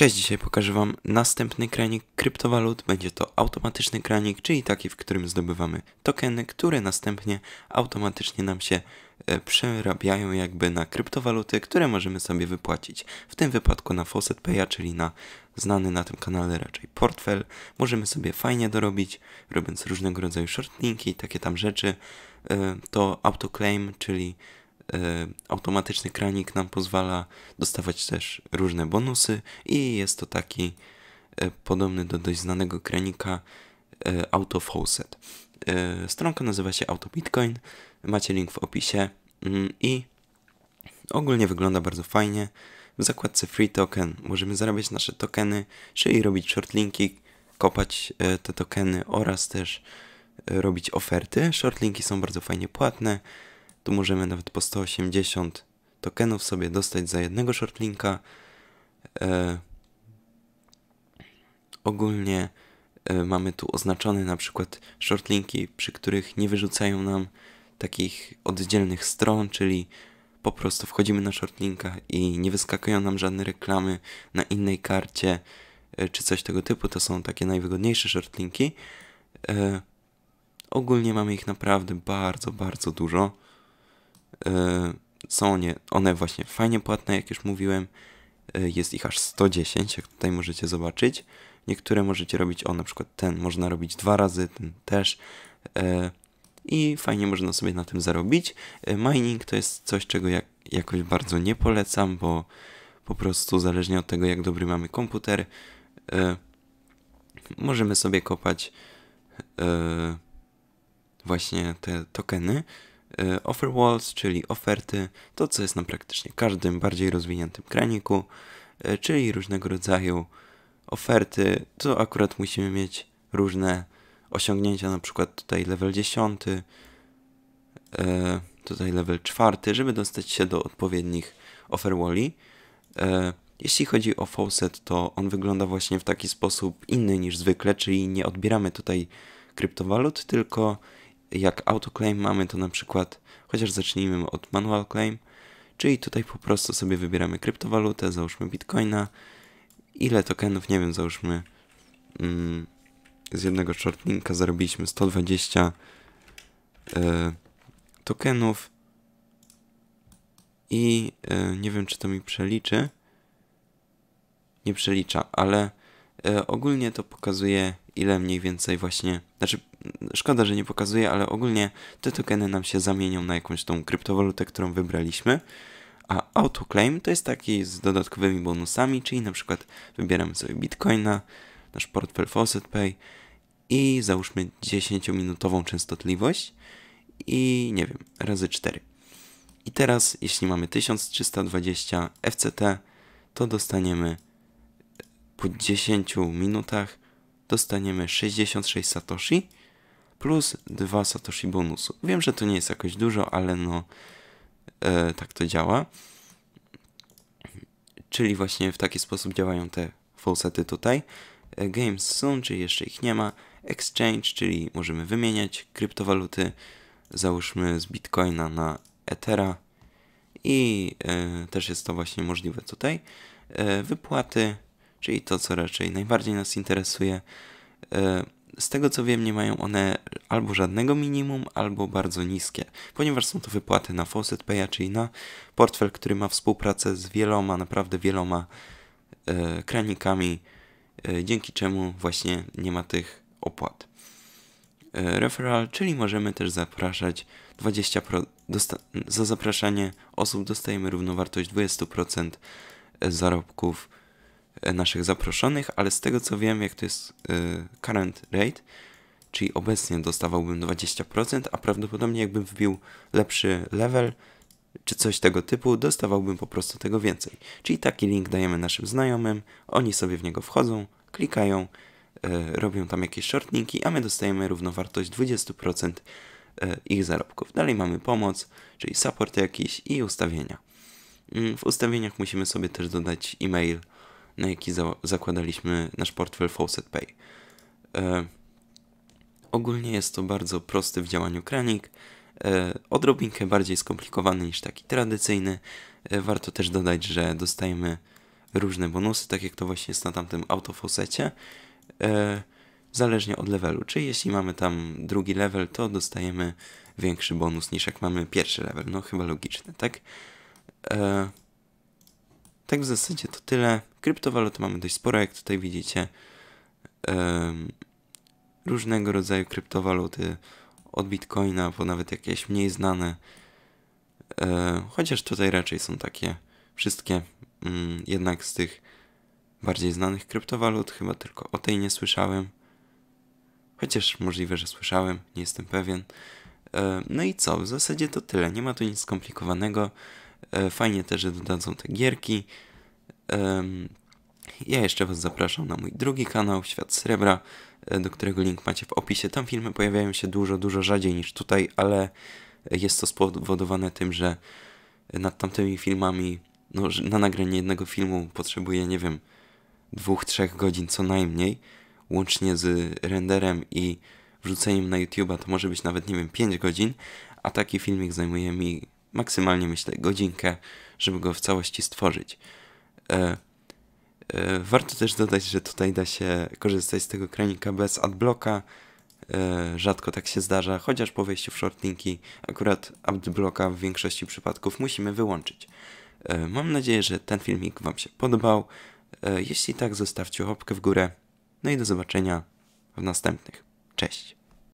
Cześć, dzisiaj pokażę Wam następny kranik kryptowalut. Będzie to automatyczny kranik, czyli taki, w którym zdobywamy tokeny, które następnie automatycznie nam się e, przerabiają jakby na kryptowaluty, które możemy sobie wypłacić. W tym wypadku na Fawcett Paya, czyli na znany na tym kanale raczej portfel. Możemy sobie fajnie dorobić, robiąc różnego rodzaju shortlinki i takie tam rzeczy. E, to autoclaim, czyli E, automatyczny kranik nam pozwala dostawać też różne bonusy i jest to taki e, podobny do dość znanego kranika e, Auto Faucet. Stronka nazywa się Auto Bitcoin, macie link w opisie mm, i ogólnie wygląda bardzo fajnie. W zakładce Free Token możemy zarabiać nasze tokeny, czyli robić shortlinki, kopać te tokeny oraz też robić oferty. Shortlinki są bardzo fajnie płatne. Tu możemy nawet po 180 tokenów sobie dostać za jednego shortlinka. E, ogólnie e, mamy tu oznaczone na przykład shortlinki, przy których nie wyrzucają nam takich oddzielnych stron, czyli po prostu wchodzimy na shortlinka i nie wyskakują nam żadne reklamy na innej karcie e, czy coś tego typu. To są takie najwygodniejsze shortlinki. E, ogólnie mamy ich naprawdę bardzo, bardzo dużo. Y, są one, one właśnie fajnie płatne, jak już mówiłem. Y, jest ich aż 110, jak tutaj możecie zobaczyć. Niektóre możecie robić, o na przykład ten można robić dwa razy, ten też. Y, I fajnie można sobie na tym zarobić. Mining to jest coś, czego ja jakoś bardzo nie polecam, bo po prostu zależnie od tego, jak dobry mamy komputer, możemy sobie kopać właśnie te tokeny. Y, offer walls, czyli oferty, to co jest na praktycznie każdym bardziej rozwiniętym kraniku, y, czyli różnego rodzaju oferty, to akurat musimy mieć różne osiągnięcia, na przykład tutaj level 10, y, tutaj level 4, żeby dostać się do odpowiednich offer wally. Jeśli chodzi o faucet, to on wygląda właśnie w taki sposób inny niż zwykle, czyli nie odbieramy tutaj kryptowalut, tylko jak autoclaim mamy to na przykład, chociaż zacznijmy od manual claim, czyli tutaj po prostu sobie wybieramy kryptowalutę, załóżmy bitcoina, ile tokenów, nie wiem, załóżmy mm, z jednego shortlinka zarobiliśmy 120 y, e, tokenów i y, nie wiem, czy to mi przeliczy. Nie przelicza, ale y, ogólnie to pokazuje ile mniej więcej właśnie, znaczy Szkoda, że nie pokazuje, ale ogólnie te tokeny nam się zamienią na jakąś tą kryptowalutę, którą wybraliśmy. A autoclaim to jest taki z dodatkowymi bonusami, czyli na przykład wybieramy sobie bitcoina, nasz portfel Fawcett Pay i załóżmy 10-minutową częstotliwość i nie wiem, razy 4. I teraz, jeśli mamy 1320 FCT, to dostaniemy po 10 minutach dostaniemy 66 satoshi, plus 2 Satoshi bonusu. Wiem, że to nie jest jakoś dużo, ale no e, tak to działa. Czyli właśnie w taki sposób działają te fawcety tutaj. E, games soon, czyli jeszcze ich nie ma. Exchange, czyli możemy wymieniać kryptowaluty, załóżmy z Bitcoina na Ethera i e, też jest to właśnie możliwe tutaj. E, wypłaty, czyli to, co raczej najbardziej nas interesuje. E, z tego co wiem, nie mają one albo żadnego minimum, albo bardzo niskie, ponieważ są to wypłaty na Fawcett Pay, czyli na portfel, który ma współpracę z wieloma, naprawdę wieloma e, kranikami, e, dzięki czemu właśnie nie ma tych opłat. E, referral, czyli możemy też zapraszać 20 pro, za zapraszanie osób dostajemy równowartość 20% zarobków E, naszych zaproszonych, ale z tego co wiem, jak to jest e, current rate, czyli obecnie dostawałbym 20%, a prawdopodobnie jakbym wbił lepszy level czy coś tego typu, dostawałbym po prostu tego więcej. Czyli taki link dajemy naszym znajomym, oni sobie w niego wchodzą, klikają, e, robią tam jakieś shortlinki, a my dostajemy równowartość 20% ich zarobków. Dalej mamy pomoc, czyli support jakiś i ustawienia. Mm, w ustawieniach musimy sobie też dodać e-mail, na jaki za zakładaliśmy nasz portfel Fawcett Pay. E, ogólnie jest to bardzo prosty w działaniu kranik, e, odrobinkę bardziej skomplikowany niż taki tradycyjny. E, warto też dodać, że dostajemy różne bonusy, tak jak to właśnie jest na tamtym auto e, zależnie od levelu. Czyli jeśli mamy tam drugi level, to dostajemy większy bonus niż jak mamy pierwszy level. No chyba logiczne, tak? E, tak w zasadzie to tyle. Kryptowalut mamy dość sporo, jak tutaj widzicie. Um, różnego rodzaju kryptowaluty, od bitcoina po nawet jakieś mniej znane. chociaż tutaj raczej są takie wszystkie, mm, jednak z tych bardziej znanych kryptowalut chyba tylko o tej nie słyszałem. Chociaż możliwe, że słyszałem, nie jestem pewien. no i co, w zasadzie to tyle. Nie ma tu nic skomplikowanego. E, fajnie też, że dodadzą te gierki. Ja jeszcze Was zapraszam na mój drugi kanał, Świat Srebra, e, do którego link macie w opisie. Tam filmy pojawiają się dużo, dużo rzadziej niż tutaj, ale jest to spowodowane tym, że nad tamtymi filmami, no, na nagranie jednego filmu potrzebuję, nie wiem, dwóch, trzech godzin co najmniej, łącznie z renderem i wrzuceniem na YouTube'a to może być nawet, nie wiem, 5 godzin, a taki filmik zajmuje mi maksymalnie myślę godzinkę, żeby go w całości stworzyć. E, e, warto też dodać, że tutaj da się korzystać z tego kranika bez adblocka. E, rzadko tak się zdarza, chociaż po wejściu w shortlinki akurat adblocka w większości przypadków musimy wyłączyć. E, mam nadzieję, że ten filmik Wam się podobał. E, jeśli tak, zostawcie łapkę w górę. No i do zobaczenia w następnych. Cześć!